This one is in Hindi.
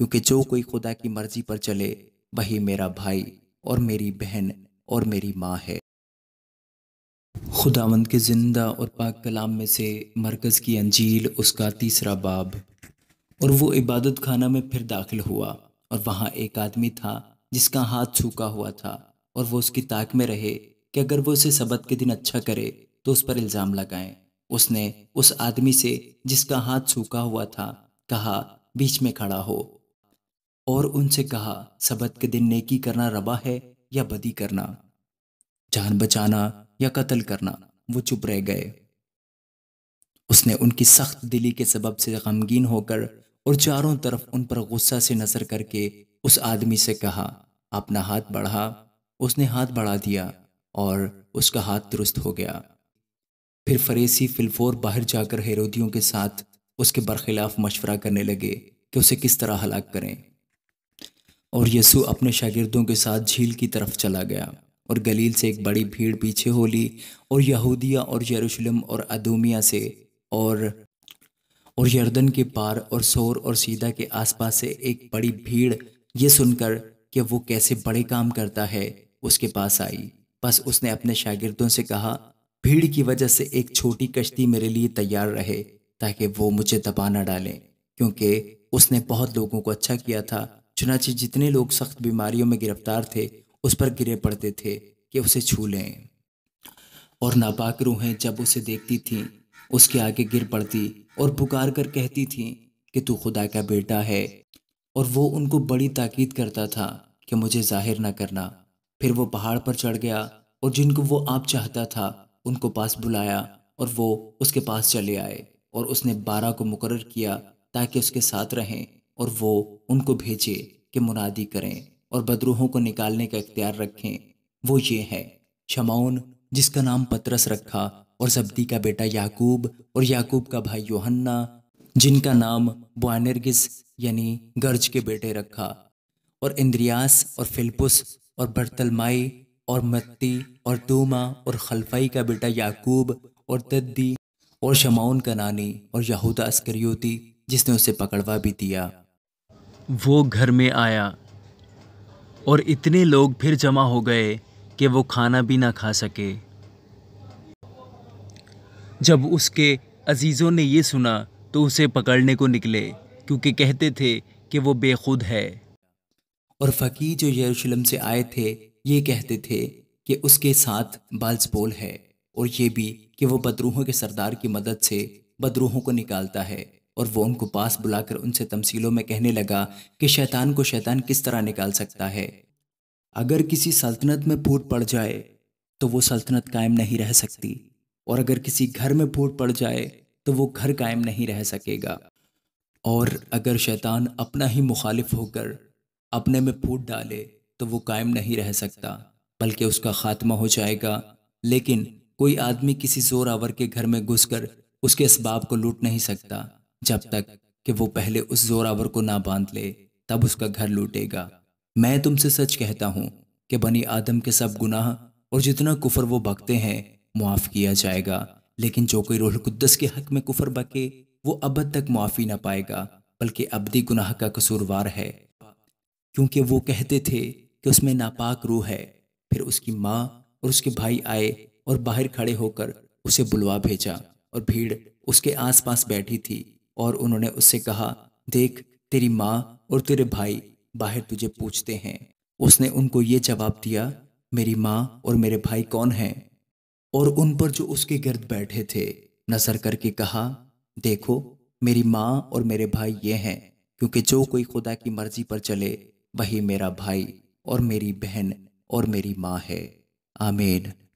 क्योंकि जो कोई खुदा की मर्जी पर चले वही मेरा भाई और मेरी बहन और मेरी माँ है खुदावंद के ज़िंदा और पाक कलाम में से मरकज़ की अंजील उसका तीसरा बाब और वो इबादत खाना में फिर दाखिल हुआ और वहाँ एक आदमी था जिसका हाथ छूका हुआ था और वो उसकी ताक में रहे कि अगर वो उसे सबक के दिन अच्छा करे तो उस पर इल्ज़ाम लगाएं उसने उस आदमी से जिसका हाथ छूका हुआ था कहा बीच में खड़ा हो और उनसे कहा सबत के दिन नेकी करना रबा है या बदी करना जान बचाना या कत्ल करना वो चुप रह गए उसने उनकी सख्त दिली के सबब से गमगीन होकर और चारों तरफ उन पर गुस्सा से नजर करके उस आदमी से कहा अपना हाथ बढ़ा उसने हाथ बढ़ा दिया और उसका हाथ दुरुस्त हो गया फिर फरेसी फिलफोर बाहर जाकर हेरोदियों के साथ उसके बरखिलाफ मशवरा करने लगे कि उसे किस तरह हलाक करें और यसु अपने शागिर्दों के साथ झील की तरफ चला गया और गलील से एक बड़ी भीड़ पीछे हो ली और यहूदिया और यरूशलेम और अदोमिया से और और यर्दन के पार और सोर और सीधा के आसपास से एक बड़ी भीड़ ये सुनकर कि वो कैसे बड़े काम करता है उसके पास आई बस उसने अपने शागिर्दों से कहा भीड़ की वजह से एक छोटी कश्ती मेरे लिए तैयार रहे ताकि वो मुझे दबा न डालें क्योंकि उसने बहुत लोगों को अच्छा किया था चुनाचे जितने लोग सख्त बीमारियों में गिरफ्तार थे उस पर गिरे पड़ते थे कि उसे छू लें और नापाक रूहें जब उसे देखती थीं उसके आगे गिर पड़ती और पुकार कर कहती थीं कि तू खुदा का बेटा है और वो उनको बड़ी ताकीद करता था कि मुझे जाहिर ना करना फिर वो पहाड़ पर चढ़ गया और जिनको वो आप चाहता था उनको पास बुलाया और वो उसके पास चले आए और उसने बारह को मुकर किया ताकि उसके साथ रहें और वो उनको भेजे कि मुनादी करें और बदरूहों को निकालने का इख्तियार रखें वो ये है शमाउन जिसका नाम पतरस रखा और जब्दी का बेटा याकूब और याकूब का भाई योहन्ना जिनका नाम बुआनरगिस यानी गर्ज के बेटे रखा और इंद्रियास और फिलपुस और बर्तलमाई और मत्ती और तूमा और खलफाई का बेटा याकूब और तद्दी और शमाउन का नानी और यहूदा अस्करियोती जिसने उसे पकड़वा भी दिया वो घर में आया और इतने लोग फिर जमा हो गए कि वो खाना भी ना खा सके जब उसके अजीज़ों ने ये सुना तो उसे पकड़ने को निकले क्योंकि कहते थे कि वो बेखुद है और फ़कीर जो यरूशलेम से आए थे ये कहते थे कि उसके साथ बाल्सपोल है और ये भी कि वो बदरूहों के सरदार की मदद से बदरूहों को निकालता है और वो उनको पास बुलाकर उनसे तमसीलों में कहने लगा कि शैतान को शैतान किस तरह निकाल सकता है अगर किसी सल्तनत में फूट पड़ जाए तो वो सल्तनत कायम नहीं रह सकती और अगर किसी घर में फूट पड़ जाए तो वो घर कायम नहीं रह सकेगा और अगर शैतान अपना ही मुखालिफ होकर अपने में फूट डाले तो वो कायम नहीं रह सकता बल्कि उसका खात्मा हो जाएगा लेकिन कोई आदमी किसी जोर आवर के घर में घुसकर उसके इसबाब को लूट नहीं सकता जब तक कि वो पहले उस जोरावर को ना बांध ले तब उसका घर लूटेगा मैं तुमसे सच कहता हूँ कि बनी आदम के सब गुनाह और जितना कुफर वो बकते हैं मुआफ़ किया जाएगा लेकिन जो कोई रोहल के हक में कुफर बके वो अब तक मुआफ़ी ना पाएगा बल्कि अबदी गुनाह का कसूरवार है क्योंकि वो कहते थे कि उसमें नापाक रूह है फिर उसकी माँ और उसके भाई आए और बाहर खड़े होकर उसे बुलवा भेजा और भीड़ उसके आसपास बैठी थी और उन्होंने उससे कहा देख तेरी माँ और तेरे भाई बाहर तुझे पूछते हैं उसने उनको ये जवाब दिया मेरी माँ और मेरे भाई कौन हैं और उन पर जो उसके गिर्द बैठे थे नजर करके कहा देखो मेरी माँ और मेरे भाई ये हैं क्योंकि जो कोई खुदा की मर्जी पर चले वही मेरा भाई और मेरी बहन और मेरी माँ है आमेर